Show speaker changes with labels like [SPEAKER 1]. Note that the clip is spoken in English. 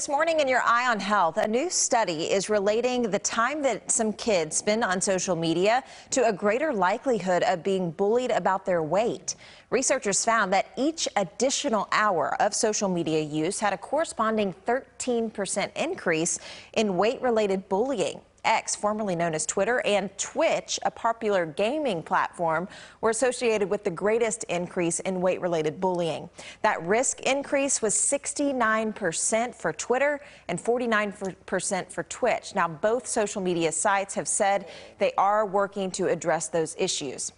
[SPEAKER 1] this morning in your Eye on Health, a new study is relating the time that some kids spend on social media to a greater likelihood of being bullied about their weight. Researchers found that each additional hour of social media use had a corresponding 13% increase in weight related bullying. X, formerly known as Twitter, and Twitch, a popular gaming platform, were associated with the greatest increase in weight related bullying. That risk increase was 69% for Twitter and 49% for Twitch. Now, both social media sites have said they are working to address those issues.